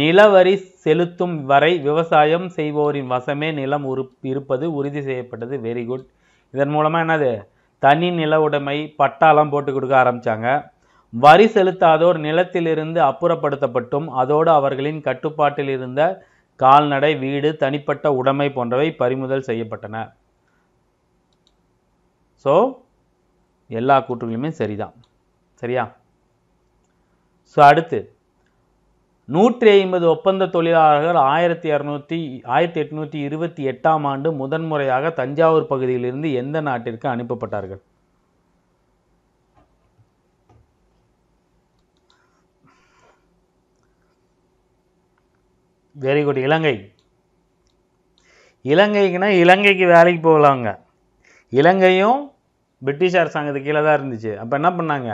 நிலவரி செலுத்தும் வரை விவசாயம் செய்வோரின் வசமே நிலம் இருப்பது உறுதி செய்யப்பட்டது வெரி குட் இதன் மூலமாக என்னது தனி நில உடைமை பட்டாலம் போட்டு கொடுக்க ஆரம்பித்தாங்க வரி செலுத்தாதோர் நிலத்திலிருந்து அப்புறப்படுத்தப்பட்டும் அதோடு அவர்களின் கட்டுப்பாட்டில் இருந்த கால்நடை வீடு தனிப்பட்ட உடைமை போன்றவை பறிமுதல் செய்யப்பட்டன ஸோ எல்லா கூற்றுகளுமே சரிதான் சரியா ஸோ அடுத்து நூற்றி ஐம்பது ஒப்பந்த தொழிலாளர்கள் ஆயிரத்தி இரநூத்தி ஆயிரத்தி எட்நூற்றி இருபத்தி எட்டாம் ஆண்டு முதன்முறையாக தஞ்சாவூர் பகுதியிலிருந்து எந்த நாட்டிற்கு அனுப்பப்பட்டார்கள் வெரி குட் இலங்கை இலங்கைக்குன்னா இலங்கைக்கு வேலைக்கு போகலாங்க இலங்கையும் பிரிட்டிஷ் அரசாங்கத்துக்கு கீழே தான் இருந்துச்சு அப்போ என்ன பண்ணாங்க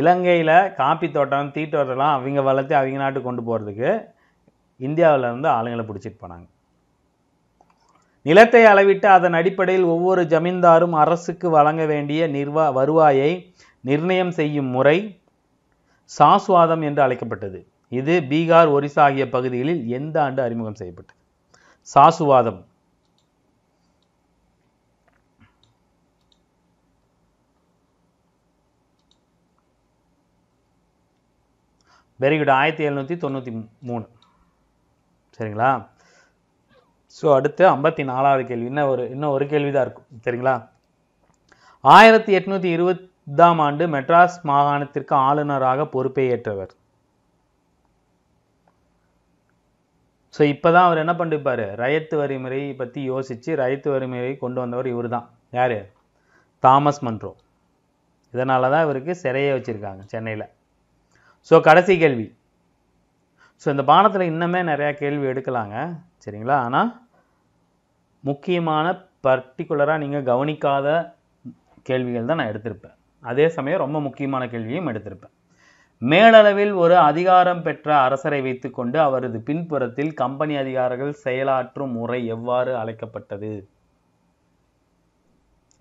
இலங்கையில் காப்பி தோட்டம் தீ தோட்டம்லாம் அவங்க வளர்த்து அவங்க நாட்டுக்கு கொண்டு போகிறதுக்கு இந்தியாவில் இருந்து ஆளுங்களை பிடிச்சிட்டு போனாங்க நிலத்தை அளவிட்டு அதன் அடிப்படையில் ஒவ்வொரு ஜமீன்தாரும் அரசுக்கு வழங்க வேண்டிய நிர்வா வருவாயை நிர்ணயம் செய்யும் முறை சாஸ்வாதம் என்று அழைக்கப்பட்டது இது பீகார் ஒரிசா ஆகிய பகுதிகளில் எந்த ஆண்டு அறிமுகம் செய்யப்பட்டது சாசுவாதம் வெரி குட் ஆயிரத்தி எழுநூற்றி தொண்ணூற்றி மூணு சரிங்களா ஸோ அடுத்து ஐம்பத்தி நாலாவது கேள்வி இன்னும் ஒரு இன்னும் ஒரு கேள்வி தான் இருக்கும் சரிங்களா ஆயிரத்தி எட்நூற்றி இருபதாம் ஆண்டு மெட்ராஸ் மாகாணத்திற்கு ஆளுநராக பொறுப்பை ஏற்றவர் ஸோ இப்போ தான் அவர் என்ன பண்ணிருப்பார் ரயத்து வரிமுறை பற்றி யோசித்து ரயத்து வரிமுறை கொண்டு வந்தவர் இவர் தான் யார் தாமஸ் மன்ரோ இதனால தான் இவருக்கு சிறையை வச்சுருக்காங்க சென்னையில் ஸோ கடைசி கேள்வி ஸோ இந்த பானத்தில் இன்னமே நிறையா கேள்வி எடுக்கலாங்க சரிங்களா ஆனால் முக்கியமான பர்டிகுலராக நீங்கள் கவனிக்காத கேள்விகள் தான் நான் எடுத்திருப்பேன் அதே சமயம் ரொம்ப முக்கியமான கேள்வியும் எடுத்திருப்பேன் மேலளவில் ஒரு அதிகாரம் பெற்ற அரசரை வைத்துக்கொண்டு அவரது பின்புறத்தில் கம்பெனி அதிகாரிகள் செயலாற்றும் முறை எவ்வாறு அழைக்கப்பட்டது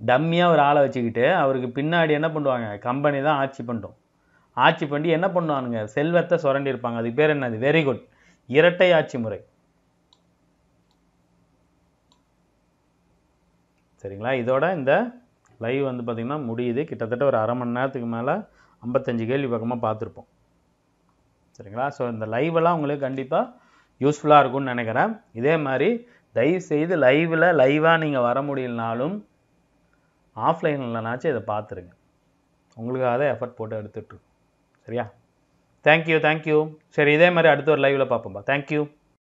டம்மியாக ஒரு ஆளை வச்சுக்கிட்டு அவருக்கு பின்னாடி என்ன பண்ணுவாங்க கம்பெனி தான் ஆட்சி பண்ணும் ஆட்சி பண்ணி என்ன பண்ணுவானுங்க செல்வத்தை சுரண்டி இருப்பாங்க அதுக்கு பேர் என்னது வெரி குட் இரட்டை ஆட்சி முறை சரிங்களா இதோட இந்த லைவ் வந்து பார்த்திங்கன்னா முடியுது கிட்டத்தட்ட ஒரு அரை மணி நேரத்துக்கு மேலே ஐம்பத்தஞ்சு கேள்வி பக்கமாக பார்த்துருப்போம் சரிங்களா ஸோ இந்த லைவெல்லாம் உங்களுக்கு கண்டிப்பாக யூஸ்ஃபுல்லாக இருக்கும்னு நினைக்கிறேன் இதே மாதிரி தயவு செய்து லைவில் லைவாக நீங்கள் வர முடியலனாலும் ஆஃப்லைன்லனாச்சும் இதை பார்த்துருங்க உங்களுக்காக தான் எஃபர்ட் போட்டு எடுத்துகிட்ருக்கோம் சரியா தேங்க்யூ தேங்க்யூ சரி இதே மாதிரி அடுத்த ஒரு லைவில் பார்ப்போம்ப்பா தேங்க்யூ